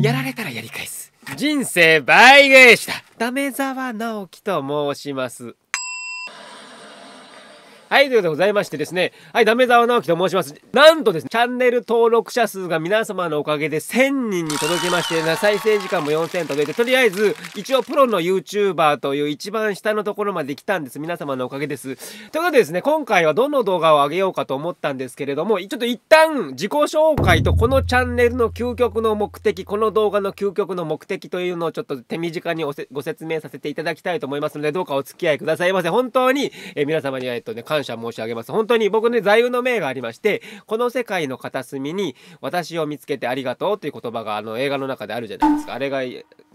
やられたらやり返す人生倍返しだダメ沢直樹と申しますはい、ということでございましてですね、はい、ダメ沢直樹と申します。なんとですね、チャンネル登録者数が皆様のおかげで1000人に届きまして、再生時間も4000届いて、とりあえず、一応プロの YouTuber という一番下のところまで来たんです。皆様のおかげです。ということでですね、今回はどの動画を上げようかと思ったんですけれども、ちょっと一旦自己紹介とこのチャンネルの究極の目的、この動画の究極の目的というのをちょっと手短にご説明させていただきたいと思いますので、どうかお付き合いくださいませ。本当に、え皆様には、えっとね、感謝申し上げます本当に僕ね座右の銘がありましてこの世界の片隅に私を見つけてありがとうという言葉があの映画の中であるじゃないですかあれが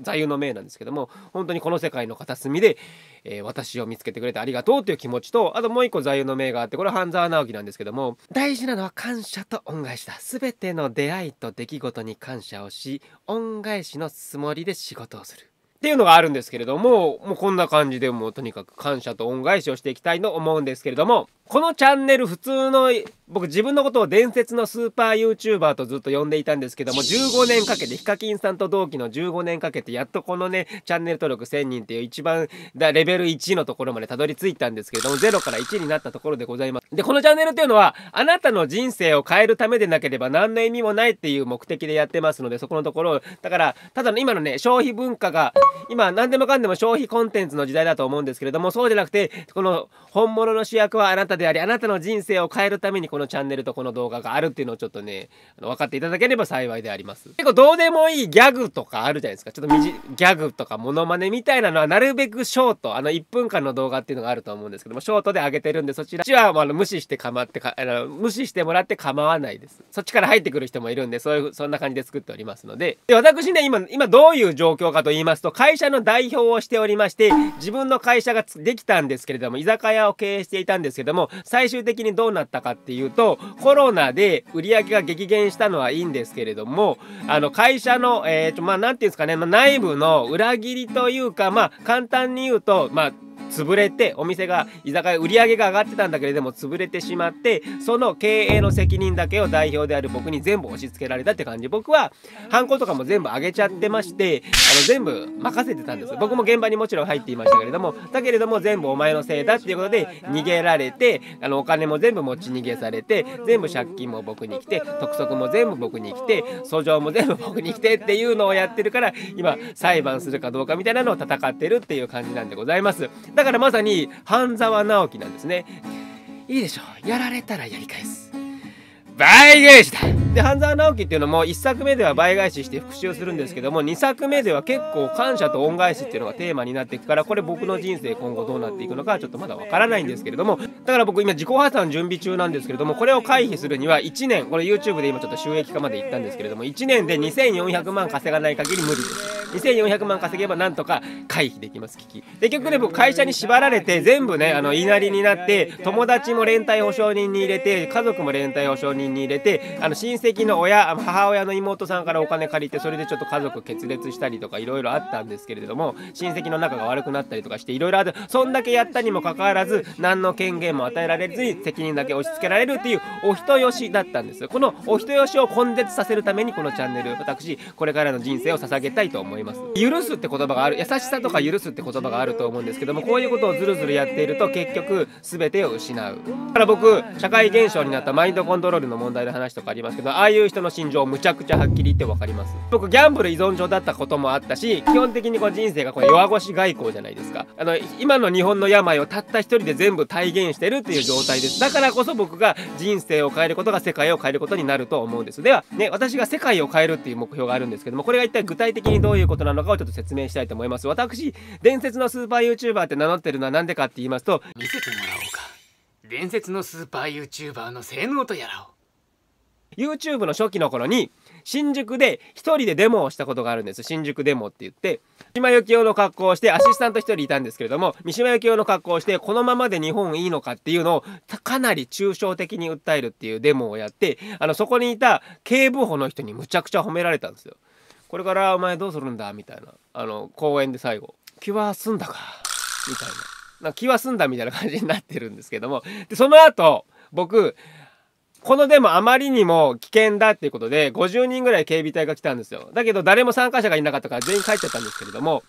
座右の銘なんですけども本当にこの世界の片隅で、えー、私を見つけてくれてありがとうという気持ちとあともう一個座右の銘があってこれは半沢直樹なんですけども大事なのは感謝と恩返しだ全ての出会いと出来事に感謝をし恩返しのつもりで仕事をするっていうのがあるんですけれども、もうこんな感じでもうとにかく感謝と恩返しをしていきたいと思うんですけれども、このチャンネル普通の、僕自分のことを伝説のスーパー YouTuber とずっと呼んでいたんですけども、15年かけて、ヒカキンさんと同期の15年かけて、やっとこのね、チャンネル登録1000人っていう一番だレベル1のところまでたどり着いたんですけれども、0から1になったところでございます。で、このチャンネルっていうのは、あなたの人生を変えるためでなければ何の意味もないっていう目的でやってますので、そこのところ、だから、ただの今のね、消費文化が、今何でもかんでも消費コンテンツの時代だと思うんですけれどもそうじゃなくてこの本物の主役はあなたでありあなたの人生を変えるためにこのチャンネルとこの動画があるっていうのをちょっとね分かっていただければ幸いであります結構どうでもいいギャグとかあるじゃないですかちょっとギャグとかモノマネみたいなのはなるべくショートあの1分間の動画っていうのがあると思うんですけどもショートで上げてるんでそちらはあの無視してまってかあの無視してもらって構わないですそっちから入ってくる人もいるんでそういうそんな感じで作っておりますのでで私ね今今どういう状況かと言いますと会社の代表をしておりまして、自分の会社ができたんですけれども、居酒屋を経営していたんですけども、最終的にどうなったかっていうと、コロナで売り上げが激減したのはいいんですけれども、あの、会社の、えー、まあ、なんていうんですかね、まあ、内部の裏切りというか、まあ、簡単に言うと、まあ、潰れてお店が居酒屋売り上げが上がってたんだけれども潰れてしまってその経営の責任だけを代表である僕に全部押し付けられたって感じ僕はハンコとかも全部あげちゃってましてあの全部任せてたんです僕も現場にもちろん入っていましたけれどもだけれども全部お前のせいだっていうことで逃げられてあのお金も全部持ち逃げされて全部借金も僕に来て督促も全部僕に来て訴状も全部僕に来てっていうのをやってるから今裁判するかどうかみたいなのを戦ってるっていう感じなんでございますだだからまさに半沢直樹なんですねいいでしょうやられたらやり返す倍返しだで半沢直樹っていうのも1作目では倍返しして復讐するんですけども2作目では結構感謝と恩返しっていうのがテーマになっていくからこれ僕の人生今後どうなっていくのかちょっとまだわからないんですけれどもだから僕今自己破産準備中なんですけれどもこれを回避するには1年これ YouTube で今ちょっと収益化までいったんですけれども1年で2400万稼がない限り無理です2400万稼げばなんとか回避できます危機で結局ね僕会社に縛られて全部ねあの言いなりになって友達も連帯保証人に入れて家族も連帯保証人に入れてあの親戚の親母親の妹さんからお金借りてそれでちょっと家族決裂したりとかいろいろあったんですけれども親戚の仲が悪くなったりとかしていろいろあるそんだけやったにもかかわらず何の権限も与えられずに責任だけ押し付けられるっていうお人よしだったんですこのお人よしを根絶させるためにこのチャンネル私これからの人生を捧げたいと思いますます許すって言葉がある優しさとか許すって言葉があると思うんですけどもこういうことをずるずるやっていると結局全てを失うだから僕社会現象になったマインドコントロールの問題の話とかありますけどああいう人の心情むちゃくちゃはっきり言って分かります僕ギャンブル依存症だったこともあったし基本的にこう人生がこれ弱腰外交じゃないですかあの今の日本の病をたった一人で全部体現してるっていう状態ですだからこそ僕が人生を変えることが世界を変えることになると思うんですではね私が世界を変えるっていう目標があるんですけどもこれが一体具体的にどういうことことなのかをちょっと説明したいと思います私伝説のスーパー YouTuber って名乗ってるのは何でかって言いますと見せてもらおうか伝説のスーパー YouTuber の性能とやらを YouTube の初期の頃に新宿で1人でデモをしたことがあるんです新宿デモって言って三島由紀夫の格好をしてアシスタント1人いたんですけれども三島由紀夫の格好をしてこのままで日本いいのかっていうのをかなり抽象的に訴えるっていうデモをやってあのそこにいた警部補の人にむちゃくちゃ褒められたんですよ。これからお前どうするんだみたいなあの公園で最後気は済んだかみたいなな気は済んだみたいな感じになってるんですけどもでその後僕このデモあまりにも危険だっていうことで50人ぐらい警備隊が来たんですよだけど誰も参加者がいなかったから全員帰っちゃったんですけれども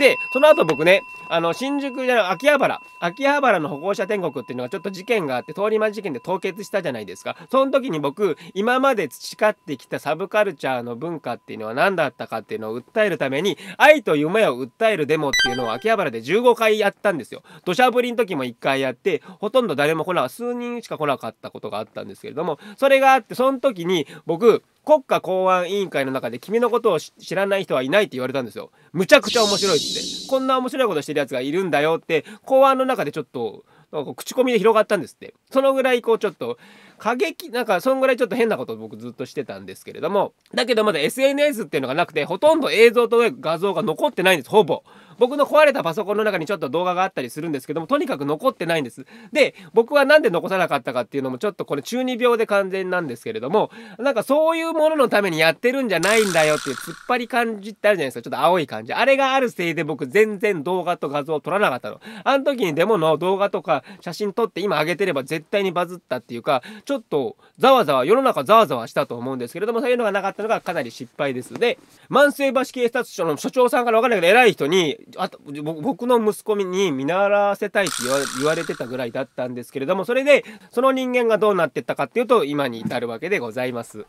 でその後僕ねあの新宿じゃない秋葉原秋葉原の歩行者天国っていうのがちょっと事件があって通り魔事件で凍結したじゃないですかその時に僕今まで培ってきたサブカルチャーの文化っていうのは何だったかっていうのを訴えるために愛と夢を訴えるデモっていうのを秋葉原で15回やったんですよ土砂降りの時も1回やってほとんど誰も来な数人しか来なかったことがあったんですけれどもそれがあってその時に僕国家公安委員会の中で君のことを知らない人はいないって言われたんですよむちゃくちゃ面白いってこんな面白いことしてるやつがいるんだよって、公安の中でちょっと、なんか口コミで広がったんですって。そのぐらいこうちょっと、過激なんかそんぐらいちょっと変なことを僕ずっとしてたんですけれどもだけどまだ SNS っていうのがなくてほとんど映像と画像が残ってないんですほぼ僕の壊れたパソコンの中にちょっと動画があったりするんですけどもとにかく残ってないんですで僕は何で残さなかったかっていうのもちょっとこれ中二病で完全なんですけれどもなんかそういうもののためにやってるんじゃないんだよっていう突っ張り感じってあるじゃないですかちょっと青い感じあれがあるせいで僕全然動画と画像を撮らなかったのあの時にデモの動画とか写真撮って今上げてれば絶対にバズったっていうかちょっとざわざわ世の中ざわざわしたと思うんですけれどもそういうのがなかったのがかなり失敗ですで万世橋警察署の署長さんから分かんないけど偉い人にあと僕の息子に見習わせたいって言われてたぐらいだったんですけれどもそれでその人間がどうなってったかっていうと今に至るわけでございます。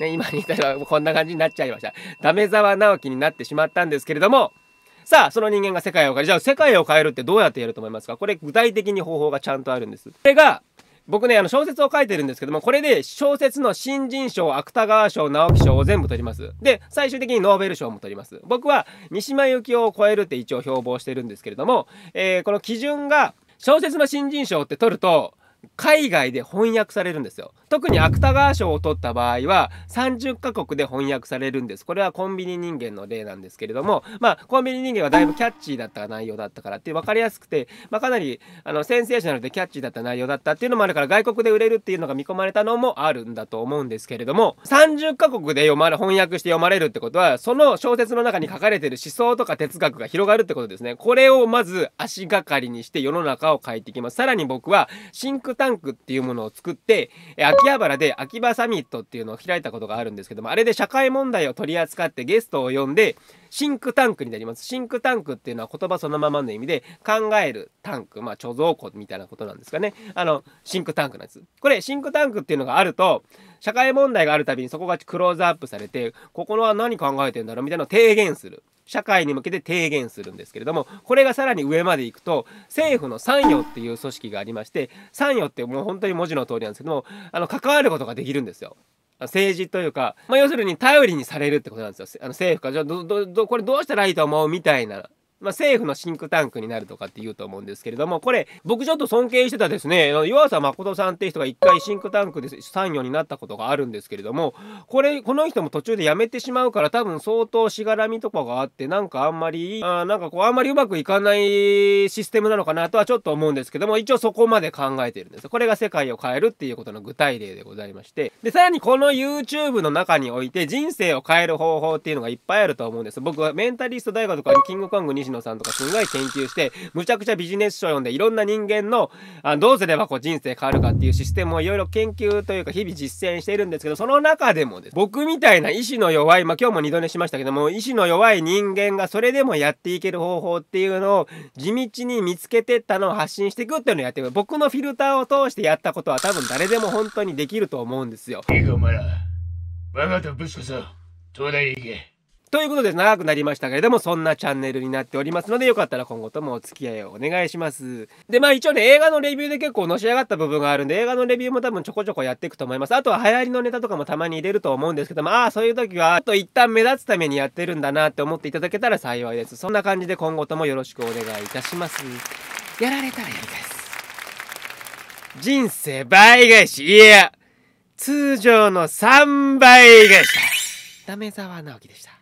ね、今に至るはこんな感じになっちゃいました。ダメ沢直樹になってしまったんですけれども、さあ、その人間が世界を変える。じゃあ、世界を変えるってどうやってやると思いますかこれ、具体的に方法がちゃんとあるんです。これが、僕ね、あの小説を書いてるんですけども、これで小説の新人賞、芥川賞、直木賞を全部取ります。で、最終的にノーベル賞も取ります。僕は三島由紀夫を超えるって一応標榜してるんですけれども、えー、この基準が小説の新人賞って取ると、海外で翻訳されるんですよ特に芥川賞を取った場合は30カ国で翻訳されるんですこれはコンビニ人間の例なんですけれどもまあコンビニ人間はだいぶキャッチーだった内容だったからって分かりやすくて、まあ、かなりあのセンセーショナルでキャッチーだった内容だったっていうのもあるから外国で売れるっていうのが見込まれたのもあるんだと思うんですけれども30カ国で読まれ翻訳して読まれるってことはその小説の中に書かれてる思想とか哲学が広がるってことですねこれをまず足がかりにして世の中を変えていきますさらに僕はタンクっていうものを作って、え秋葉原で秋葉サミットっていうのを開いたことがあるんですけども、あれで社会問題を取り扱ってゲストを呼んで、シンクタンクになります。シンクタンクっていうのは言葉そのままの意味で、考えるタンク、まあ、貯蔵庫みたいなことなんですかね。あの、シンクタンクなんです。これ、シンクタンクっていうのがあると、社会問題があるたびにそこがクローズアップされて、ここのは何考えてんだろうみたいなのを提言する。社会に向けて提言するんですけれどもこれがさらに上までいくと政府の参与っていう組織がありまして参与ってもう本当に文字の通りなんですけどもあの関わることができるんですよ。政治というか、まあ、要するに頼りにされるってことなんですよ。あの政府から、じゃあど、ど、ど、これどうしたらいいと思うみたいなまあ、政府のシンクタンクになるとかって言うと思うんですけれどもこれ僕ちょっと尊敬してたですね湯浅誠さんっていう人が一回シンクタンクで参与になったことがあるんですけれどもこれこの人も途中で辞めてしまうから多分相当しがらみとかがあってなんかあんまりあなんかこうあんまりうまくいかないシステムなのかなとはちょっと思うんですけども一応そこまで考えてるんですこれが世界を変えるっていうことの具体例でございましてでさらにこの YouTube の中において人生を変える方法っていうのがいっぱいあると思うんです僕はメンタリスト大学とかにキングコングに西野さんとかすごい研究してむちゃくちゃビジネス書を読んでいろんな人間のあどうすればこう人生変わるかっていうシステムをいろいろ研究というか日々実践しているんですけどその中でもです僕みたいな意志の弱いまあ今日も二度寝しましたけども意志の弱い人間がそれでもやっていける方法っていうのを地道に見つけてったのを発信していくっていうのをやってる僕のフィルターを通してやったことは多分誰でも本当にできると思うんですよ。いいかお前ら我がとブスこさ東大行け。ということで長くなりましたけれどもそんなチャンネルになっておりますのでよかったら今後ともお付き合いをお願いしますでまあ一応ね映画のレビューで結構のし上がった部分があるんで映画のレビューも多分ちょこちょこやっていくと思いますあとは流行りのネタとかもたまに入れると思うんですけどもああそういう時はちょっと一旦目立つためにやってるんだなって思っていただけたら幸いですそんな感じで今後ともよろしくお願いいたしますやられたらやり返す人生倍返しいや通常の3倍返しだダメ沢直樹でした